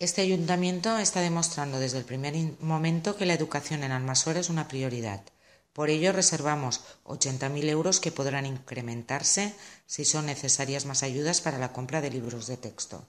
Este ayuntamiento está demostrando desde el primer momento que la educación en almasora es una prioridad. Por ello reservamos 80.000 euros que podrán incrementarse si son necesarias más ayudas para la compra de libros de texto.